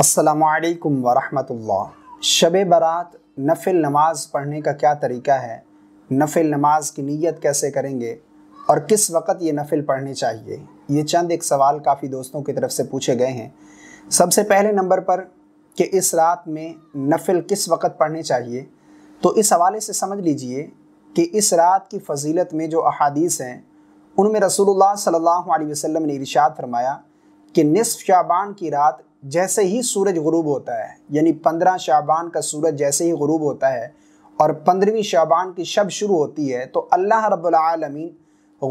असलकम वरहमतुल्लाह शब बारात नफिल नमाज पढ़ने का क्या तरीका है नफिल नमाज की नीयत कैसे करेंगे और किस वक़्त ये नफिल पढ़ने चाहिए ये चंद एक सवाल काफ़ी दोस्तों की तरफ से पूछे गए हैं सबसे पहले नंबर पर कि इस रात में नफिल किस वक़्त पढ़ने चाहिए तो इस हवाले से समझ लीजिए कि इस रात की फजीलत में जो अहादीस हैं उनमें रसूलुल्लाह सल्लल्लाहु अलैहि वसल्लम ने इरशाद फरमाया कि निसफ शाबान की रात जैसे ही सूरज गरूब होता है यानी पंद्रह शाबान का सूरज जैसे ही गरूब होता है और पंद्रहवीं शाबान की शब शुरू होती है तो अल्लाह रबालमीन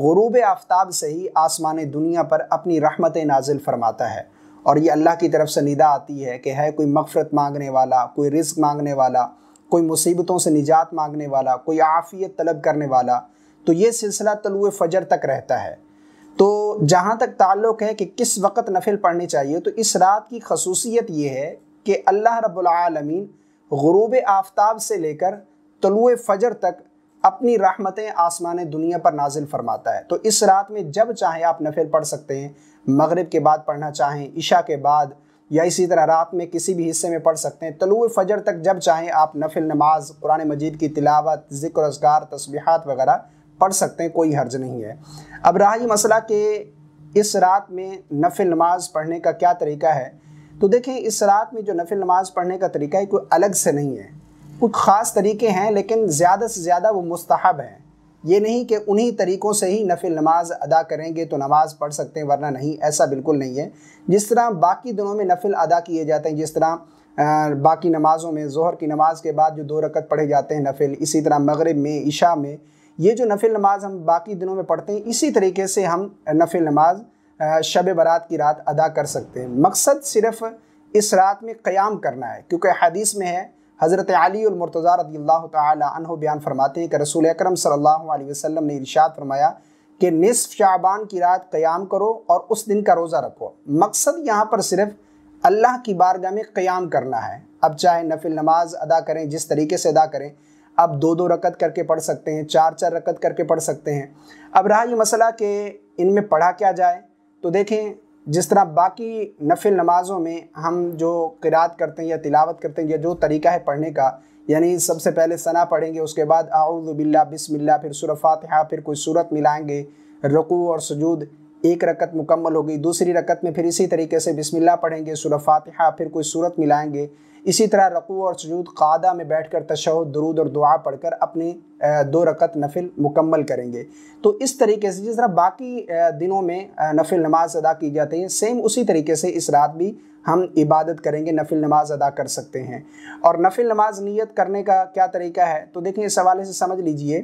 गरूब आफ्ताब से ही आसमान दुनिया पर अपनी रहमत नाजिल फरमाता है और ये अल्लाह की तरफ से निदा आती है कि है कोई मफ़रत मांगने वाला कोई रिस्क मांगने वाला कोई मुसीबतों से निजात मांगने वाला कोई आफ़ियत तलब करने वाला तो ये सिलसिला तलुए फ़जर तक रहता है तो जहाँ तक ताल्लुक़ है कि किस वक़्त नफिल पढ़नी चाहिए तो इस रात की खसूसियत ये है कि अल्लाह रबालमीन गरूब आफ्ताब से लेकर तलुए फ़जर तक अपनी रहमतें आसमान दुनिया पर नाजिल फरमाता है तो इस रात में जब चाहें आप नफिल पढ़ सकते हैं मगरिब के बाद पढ़ना चाहें ईशा के बाद या इसी तरह रात में किसी भी हिस्से में पढ़ सकते हैं तलुए फ़जर तक जब चाहें आप नफिल नमाज कुरान मजीद की तिलावत ज़िक्र असगार तस्बीहात वगैरह पढ़ सकते हैं कोई हर्ज नहीं है अब रहा ये मसला कि इस रात में नफिल नमाज पढ़ने का क्या तरीका है तो देखें इस रात में जो नफिल नमाज पढ़ने का तरीका है कोई अलग से नहीं है कुछ ख़ास तरीके हैं लेकिन ज़्यादा से ज़्यादा वो मुस्तहब हैं ये नहीं कि उन्हीं तरीक़ों से ही नफिल नमाज अदा करेंगे तो नमाज पढ़ सकते हैं वरना नहीं ऐसा बिल्कुल नहीं है जिस तरह बाकी दिनों में नफिल अदा किए जाते हैं जिस तरह बाकी नमाज़ों में जहर की नमाज के बाद जो दो रकत पढ़े जाते हैं नफिल इसी तरह मगरब में इशा में ये जो नफिल नमाज हम बाकी दिनों में पढ़ते हैं इसी तरीके से हम नफिल नमाज शब बारात की रात अदा कर सकते हैं मकसद सिर्फ़ इस रात में क़याम करना है क्योंकि हदीस में है हज़रत अली और मुर्तज़ा रदी अल्लाह तहो बयान फरमाते हैं कि रसूल अक्रम सल्ला वसम ने इरशाद फरमाया कि निसफ़ शाबान की रात क़याम करो और उस दिन का रोज़ा रखो मकसद यहाँ पर सिर्फ़ अल्लाह की बारगाह में क़्याम करना है अब चाहे नफिल नमाज अदा करें जिस तरीके से अदा करें आप दो दो रकत करके पढ़ सकते हैं चार चार रकत करके पढ़ सकते हैं अब रहा ये मसला कि इनमें पढ़ा क्या जाए तो देखें जिस तरह बाकी नफिल नमाज़ों में हम जो किरात करते हैं या तिलावत करते हैं या जो तरीका है पढ़ने का यानी सबसे पहले सना पढ़ेंगे उसके बाद आउज़बिल्ला बिसमिल्ला फिर सुरफ़ात फिर कोई सूरत मिलाएंगे रकू और सजूद एक रकत मुकम्मल हो गई दूसरी रकत में फिर इसी तरीके से बिस्मिल्लाह पढ़ेंगे सूरह फातिहा फिर कोई सूरत मिलाएंगे इसी तरह रकू और सजूद कादा में बैठ कर तशह दरूद और दुआ पढ़कर अपनी दो रकत नफिल मुकम्मल करेंगे तो इस तरीके से जिस तरह बाकी दिनों में नफिल नमाज अदा की जाती है सेम उसी तरीके से इस रात भी हम इबादत करेंगे नफिल नमाज अदा कर सकते हैं और नफिल नमाज नीयत करने का क्या तरीका है तो देखिए इस हवाले से समझ लीजिए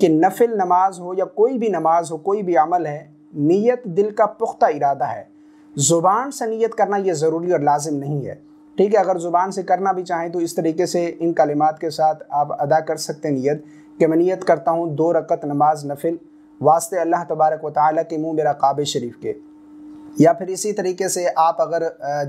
कि नफिल नमाज हो या कोई भी नमाज हो कोई भी अमल है नीयत दिल का पुख्ता इरादा है ज़ुबान से नीयत करना ये ज़रूरी और लाजिम नहीं है ठीक है अगर ज़ुबान से करना भी चाहें तो इस तरीके से इन कलिमात के साथ आप अदा कर सकते हैं नीयत कि मैं नीयत करता हूँ दो रकत नमाज नफिल वास्ते अल्लाह तबारक व ताली के मुँह मेरा काब शरीफ के या फिर इसी तरीके से आप अगर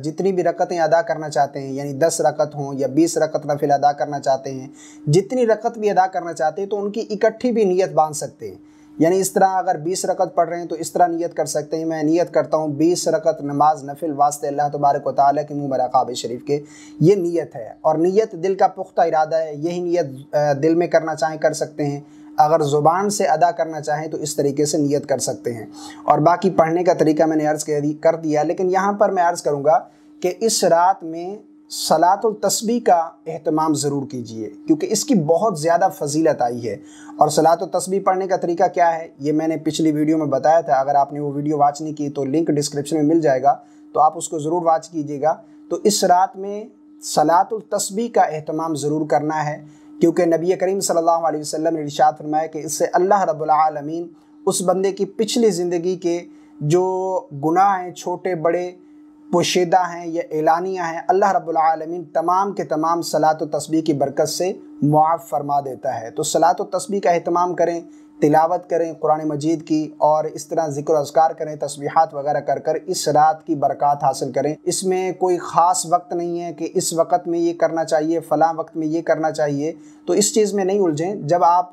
जितनी भी रकतें अदा करना चाहते हैं यानी दस रकत हों या बीस रकत नफिल अदा करना चाहते हैं जितनी रकत भी अदा करना चाहते हैं तो उनकी इकट्ठी भी नीयत बांध सकते हैं यानी इस तरह अगर 20 रकत पढ़ रहे हैं तो इस तरह नियत कर सकते हैं मैं नियत करता हूँ 20 रकत नमाज नफिल वास्ते अल्लाह तबारक वाली के मुँह काब शरीफ के ये नियत है और नियत दिल का पुख्ता इरादा है यही नियत दिल में करना चाहें कर सकते हैं अगर ज़ुबान से अदा करना चाहें तो इस तरीके से नियत कर सकते हैं और बाकी पढ़ने का तरीका मैंने अर्ज़ कर दिया लेकिन यहाँ पर मैं अर्ज़ करूँगा कि इस रात में सलातुल तस्बी का अहतमाम ज़रूर कीजिए क्योंकि इसकी बहुत ज़्यादा फजीलत आई है और सलात तस्बी पढ़ने का तरीका क्या है ये मैंने पिछली वीडियो में बताया था अगर आपने वो वीडियो वाच नहीं की तो लिंक डिस्क्रिप्शन में मिल जाएगा तो आप उसको ज़रूर वाच कीजिएगा तो इस रात में सलातुल तस्बी का अहतमाम ज़रूर करना है क्योंकि नबी करीम सल्लल्लाहु अलैहि वसल्लम ने इरशाद फरमाया कि इससे अल्लाह रब्बुल आलमीन उस बंदे की पिछली ज़िंदगी के जो गुनाह हैं छोटे बड़े पोशीदा हैं या एलानिया हैं अल्लाह रब्लमिन तमाम के तमाम सलात व तस्बी की बरकत से मुआफ़ फरमा देता है तो सलात व तस्बी का अहतमाम करें तिलावत करें कुरान मजीद की और इस तरह जिक्र अजगार करें तस्वीहात वगैरह कर कर इस रात की बरकत हासिल करें इसमें कोई ख़ास वक्त नहीं है कि इस वक्त में ये करना चाहिए फ़लाँ वक्त में ये करना चाहिए तो इस चीज़ में नहीं उलझें जब आप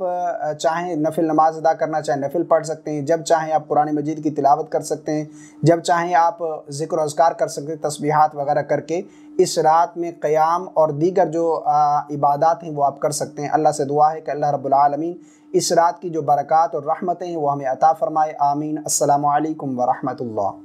चाहें नफिल नमाज अदा करना चाहें नफिल पढ़ सकते हैं जब चाहें आप कुरान मजीद की तिलावत कर सकते हैं जब चाहें आप जिक्र अजगार कर सकते हैं तस्बीहात वगैरह करके इस रात में क़याम और दीगर जो आ, इबादत हैं वो आप कर सकते हैं अल्लाह से दुआ है कि अल्लाह रब्लमीन इस रात की जो बरक़ात और रहमतें हैं वो हमें अता फ़रमाए आमीन अल्लाम वरहमल